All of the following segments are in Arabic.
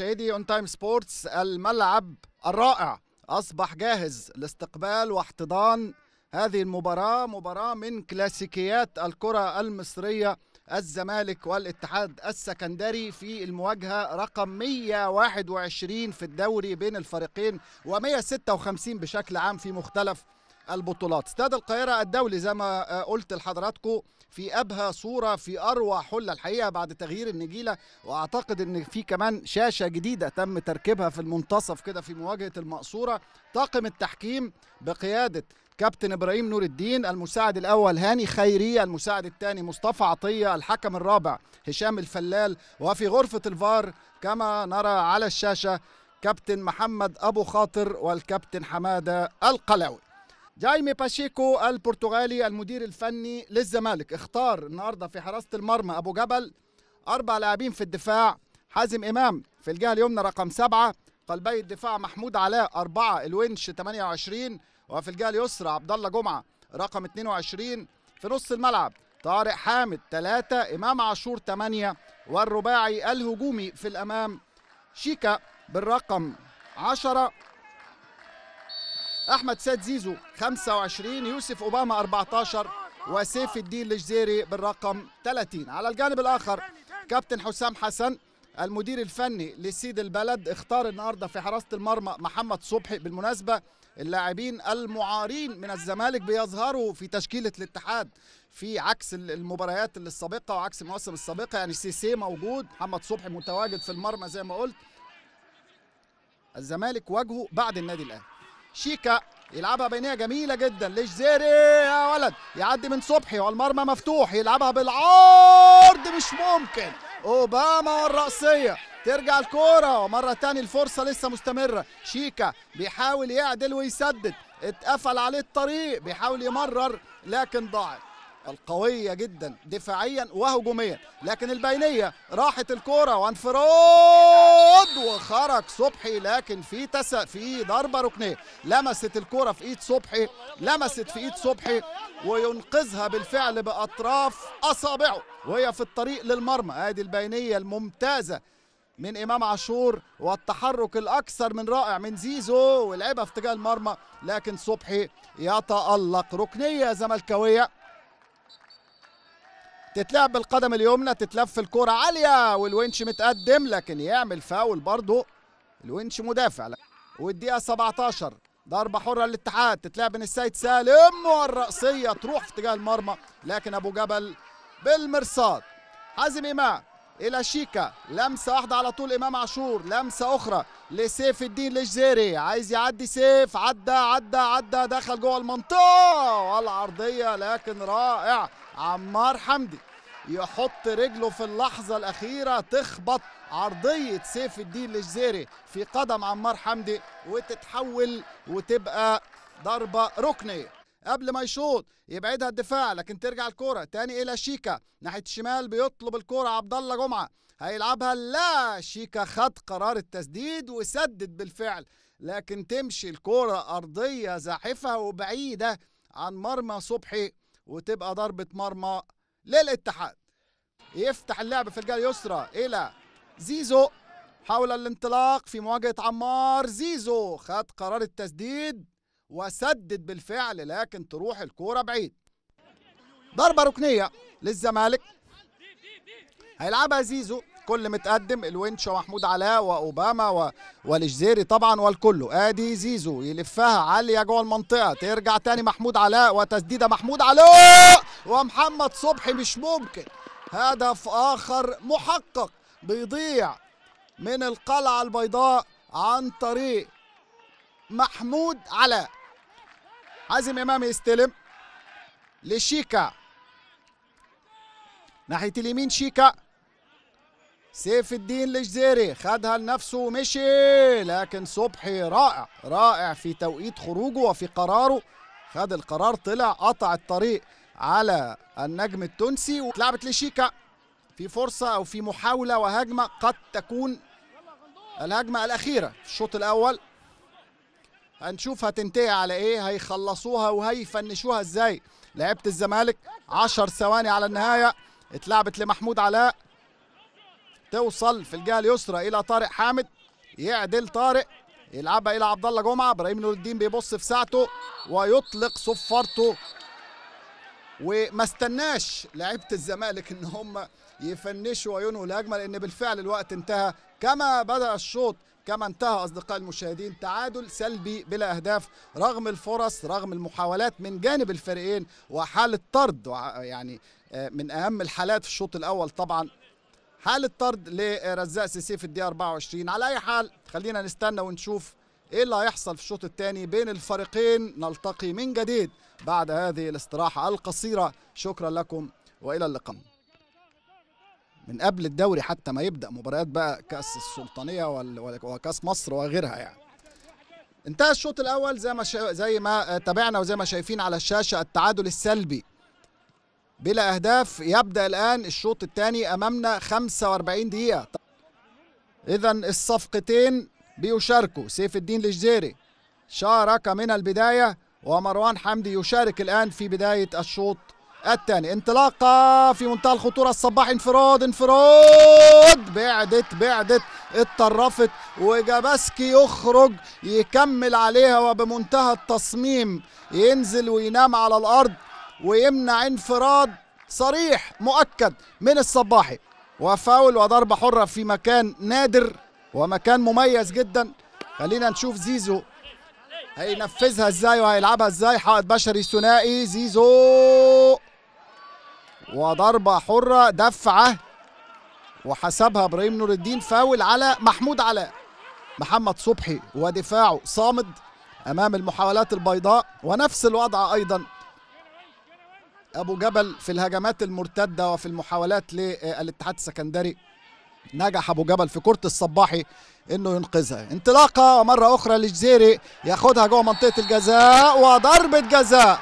مشاهدي اون تايم سبورتس الملعب الرائع اصبح جاهز لاستقبال واحتضان هذه المباراه مباراه من كلاسيكيات الكره المصريه الزمالك والاتحاد السكندري في المواجهه رقم 121 في الدوري بين الفريقين و156 بشكل عام في مختلف البطولات استاد القاهرة الدولي زي ما آه، قلت لحضراتكم في أبهى صورة في أروع حلة الحقيقة بعد تغيير النجيلة وأعتقد أن في كمان شاشة جديدة تم تركيبها في المنتصف كده في مواجهة المقصورة طاقم التحكيم بقيادة كابتن ابراهيم نور الدين المساعد الاول هاني خيري المساعد الثاني مصطفى عطيه الحكم الرابع هشام الفلال وفي غرفه الفار كما نرى على الشاشه كابتن محمد ابو خاطر والكابتن حماده القلاوي جايمي باشيكو البرتغالي المدير الفني للزمالك اختار النهارده في حراسه المرمى ابو جبل اربع لاعبين في الدفاع حازم امام في الجهه اليمنى رقم سبعه قلبي الدفاع محمود علاء اربعه الونش 28 وفي الجهه اليسرى عبد الله جمعه رقم 22 في نص الملعب طارق حامد ثلاثه امام عاشور ثمانيه والرباعي الهجومي في الامام شيكا بالرقم 10 احمد سيد زيزو 25 يوسف اوباما 14 وسيف الدين الجزيري بالرقم 30 على الجانب الاخر كابتن حسام حسن المدير الفني لسيد البلد اختار النهارده في حراسه المرمى محمد صبحي بالمناسبه اللاعبين المعارين من الزمالك بيظهروا في تشكيله الاتحاد في عكس المباريات السابقه وعكس المواسم السابقه يعني سيسي موجود محمد صبحي متواجد في المرمى زي ما قلت الزمالك واجهه بعد النادي الاهلي شيكا يلعبها بينيه جميلة جدا زيري يا ولد يعدي من صبحي والمرمى مفتوح يلعبها بالعرض مش ممكن اوباما والرأسية ترجع الكورة ومرة تاني الفرصة لسه مستمرة شيكا بيحاول يعدل ويسدد اتقفل عليه الطريق بيحاول يمرر لكن ضاعت القوية جدا دفاعيا وهجوميا لكن البينية راحت الكورة وانفراد وخرج صبحي لكن في تس في ضربة ركنية لمست الكورة في ايد صبحي لمست في ايد صبحي وينقذها بالفعل بأطراف أصابعه وهي في الطريق للمرمى هذه البينية الممتازة من امام عاشور والتحرك الاكثر من رائع من زيزو ولعبها في اتجاه المرمى لكن صبحي يتالق ركنيه زملكاويه تتلعب بالقدم اليمنى تتلف الكرة عالية والونش متقدم لكن يعمل فاول برضه الونش مدافع والدقيقة 17 ضربة حرة للاتحاد تتلعب من السيد سالم والرأسية تروح في اتجاه المرمى لكن أبو جبل بالمرصاد حازم إمام إلى شيكا لمسة واحدة على طول إمام عاشور لمسة أخرى لسيف الدين لجزيري عايز يعدي سيف عدى عدى عدى دخل جوه المنطقة والعرضية لكن رائع عمار حمدي يحط رجله في اللحظة الأخيرة تخبط عرضية سيف الدين للجزيري في قدم عمار حمدي وتتحول وتبقى ضربة ركنية قبل ما يشوط يبعدها الدفاع لكن ترجع الكرة تاني إلى شيكا ناحية الشمال بيطلب الكرة عبد الله جمعة هيلعبها لا شيكا خد قرار التسديد وسدد بالفعل لكن تمشي الكرة أرضية زاحفة وبعيدة عن مرمى صبحي وتبقى ضربة مرمى للاتحاد يفتح اللعب في الجهة اليسرى إلى زيزو حاول الانطلاق في مواجهة عمار زيزو خد قرار التسديد وسدد بالفعل لكن تروح الكورة بعيد ضربة ركنية للزمالك هيلعبها زيزو كل متقدم الونش ومحمود علاء واوباما و... والجزيري طبعا والكل ادي زيزو يلفها عاليه جوه المنطقه ترجع تاني محمود علاء وتسديده محمود علاء ومحمد صبحي مش ممكن هدف اخر محقق بيضيع من القلعه البيضاء عن طريق محمود علاء عازم امام يستلم لشيكا ناحيه اليمين شيكا سيف الدين الجزيري خدها لنفسه ومشي لكن صبحي رائع رائع في توقيت خروجه وفي قراره خد القرار طلع قطع الطريق على النجم التونسي واتلعبت لشيكا في فرصة أو في محاولة وهجمة قد تكون الهجمة الأخيرة في الشوط الأول هنشوف هتنتهي على إيه هيخلصوها وهيفنشوها إزاي لعبة الزمالك 10 ثواني على النهاية اتلعبت لمحمود علاء توصل في الجهه اليسرى الى طارق حامد يعدل طارق يلعبها الى عبد الله جمعه ابراهيم نور الدين بيبص في ساعته ويطلق صفارته وما استناش لعيبه الزمالك ان هم يفنشوا وينهوا الهجمه لان بالفعل الوقت انتهى كما بدا الشوط كما انتهى اصدقائي المشاهدين تعادل سلبي بلا اهداف رغم الفرص رغم المحاولات من جانب الفريقين وحاله طرد يعني آه، من اهم الحالات في الشوط الاول طبعا حاله طرد لرزاق سيسي في الدقيقه 24 على اي حال خلينا نستنى ونشوف ايه اللي هيحصل في الشوط الثاني بين الفريقين نلتقي من جديد بعد هذه الاستراحه القصيره شكرا لكم والى اللقاء من قبل الدوري حتى ما يبدا مباريات بقى كاس السلطانيه وكاس مصر وغيرها يعني انتهى الشوط الاول زي ما شا... زي ما تابعنا وزي ما شايفين على الشاشه التعادل السلبي بلا أهداف يبدأ الآن الشوط الثاني أمامنا 45 دقيقة إذا الصفقتين بيشاركوا سيف الدين الجزيري شارك من البداية ومروان حمدي يشارك الآن في بداية الشوط الثاني انطلاقة في منتهى الخطورة الصباح انفراد انفراد بعدت بعدت اتطرفت وجاباسكي يخرج يكمل عليها وبمنتهى التصميم ينزل وينام على الأرض ويمنع انفراد صريح مؤكد من الصباحي وفاول وضربة حرة في مكان نادر ومكان مميز جدا خلينا نشوف زيزو هينفذها ازاي وهيلعبها ازاي حائط بشري ثنائي زيزو وضربة حرة دفعة وحسبها ابراهيم نور الدين فاول على محمود علاء محمد صبحي ودفاعه صامد امام المحاولات البيضاء ونفس الوضع ايضا ابو جبل في الهجمات المرتده وفي المحاولات للاتحاد السكندري نجح ابو جبل في كره الصباحي انه ينقذها انطلاقه مره اخرى لجزيري ياخدها جوه منطقه الجزاء وضربه جزاء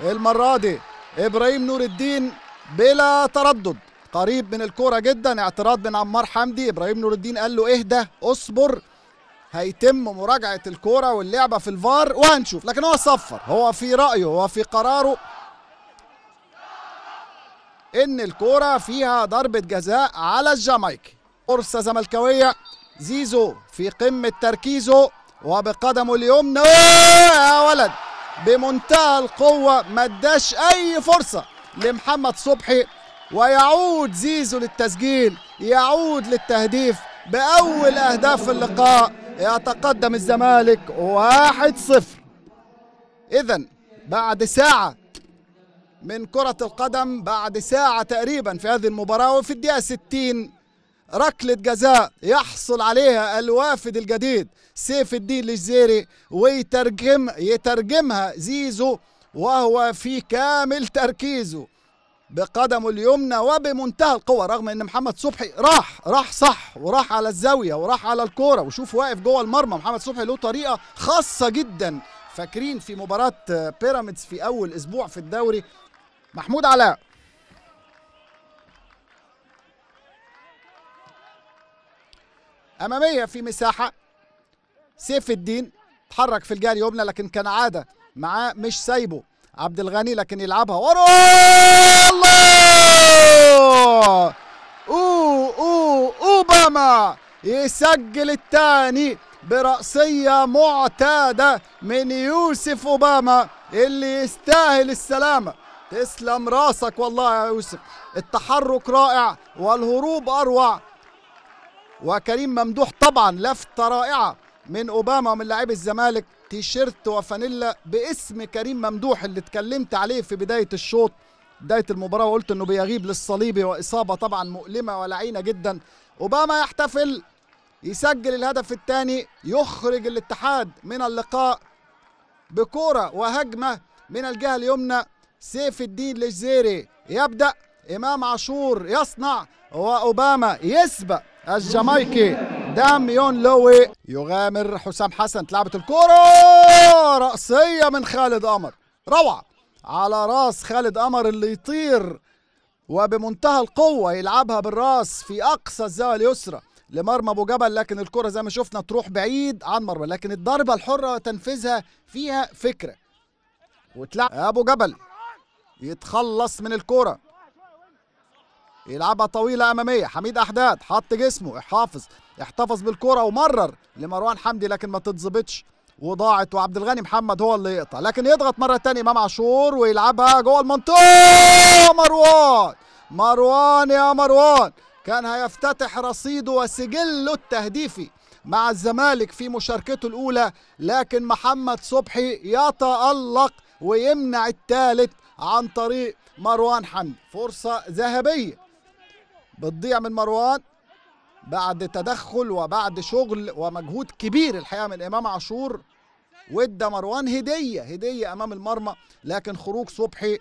المره دي ابراهيم نور الدين بلا تردد قريب من الكوره جدا اعتراض من عمار حمدي ابراهيم نور الدين قال له اهدى اصبر هيتم مراجعه الكوره واللعبه في الفار وهنشوف لكن هو صفر هو في رايه هو في قراره ان الكوره فيها ضربه جزاء على الجامايكي فرصه زملكاويه زيزو في قمه تركيزه وبقدمه اليمنى يا ولد بمنتهى القوه ما اداش اي فرصه لمحمد صبحي ويعود زيزو للتسجيل يعود للتهديف باول اهداف اللقاء يتقدم الزمالك 1-0 اذا بعد ساعه من كرة القدم بعد ساعة تقريبا في هذه المباراة وفي الدقيقة 60 ركلة جزاء يحصل عليها الوافد الجديد سيف الدين الجزيري ويترجم يترجمها زيزو وهو في كامل تركيزه بقدمه اليمنى وبمنتهى القوة رغم ان محمد صبحي راح راح صح وراح على الزاوية وراح على الكورة وشوف واقف جوه المرمى محمد صبحي له طريقة خاصة جدا فاكرين في مباراة بيراميدز في اول اسبوع في الدوري محمود علاء اماميه في مساحه سيف الدين تحرك في الجهه اليمنى لكن عادة معاه مش سايبه عبد الغني لكن يلعبها ورا الله او او اوباما يسجل الثاني برأسية معتادة من يوسف أوباما اللي يستاهل السلامة تسلم راسك والله يا يوسف التحرك رائع والهروب اروع وكريم ممدوح طبعا لفته رائعه من اوباما ومن لاعبي الزمالك تيشيرت وفانيلا باسم كريم ممدوح اللي اتكلمت عليه في بدايه الشوط بدايه المباراه وقلت انه بيغيب للصليبي واصابه طبعا مؤلمه ولعينه جدا اوباما يحتفل يسجل الهدف الثاني يخرج الاتحاد من اللقاء بكوره وهجمه من الجهه اليمنى سيف الدين الجزيري يبدأ إمام عاشور يصنع وأوباما يسبق الجامايكي دام يون لوي يغامر حسام حسن تلعبت الكرة رأسية من خالد قمر روعة على راس خالد قمر اللي يطير وبمنتهى القوة يلعبها بالراس في أقصى الزاوية اليسرى لمرمى ابو جبل لكن الكره زي ما شفنا تروح بعيد عن مرمى لكن الضربه الحره تنفيذها فيها فكره وتلعب ابو جبل يتخلص من الكرة يلعبها طويلة أمامية حميد أحداد حط جسمه يحافظ احتفظ بالكرة ومرر لمروان حمدي لكن ما تتظبطش وضاعت وعبد الغني محمد هو اللي يقطع لكن يضغط مرة تانية إمام عاشور ويلعبها جوه المنطقة مروان مروان يا مروان كان هيفتتح رصيده وسجله التهديفي مع الزمالك في مشاركته الأولى لكن محمد صبحي يتألق ويمنع الثالث عن طريق مروان حمدي فرصة ذهبية بتضيع من مروان بعد تدخل وبعد شغل ومجهود كبير الحقيقة من إمام عاشور وادى مروان هدية هدية أمام المرمى لكن خروج صبحي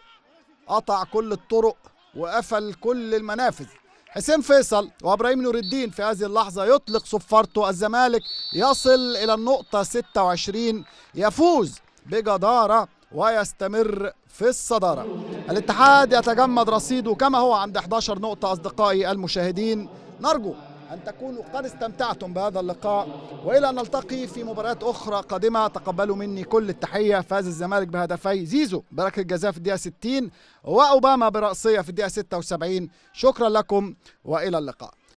قطع كل الطرق وقفل كل المنافذ حسين فيصل وابراهيم نور الدين في هذه اللحظه يطلق صفارته الزمالك يصل الى النقطه 26 يفوز بجداره ويستمر في الصدارة الاتحاد يتجمد رصيده كما هو عند 11 نقطة أصدقائي المشاهدين نرجو أن تكونوا قد استمتعتم بهذا اللقاء وإلى أن نلتقي في مباريات أخرى قادمة تقبلوا مني كل التحية فاز الزمالك بهدفي زيزو بركة جزاء في الدقيقة 60 وأوباما برأسية في الدقيقة 76 شكرا لكم وإلى اللقاء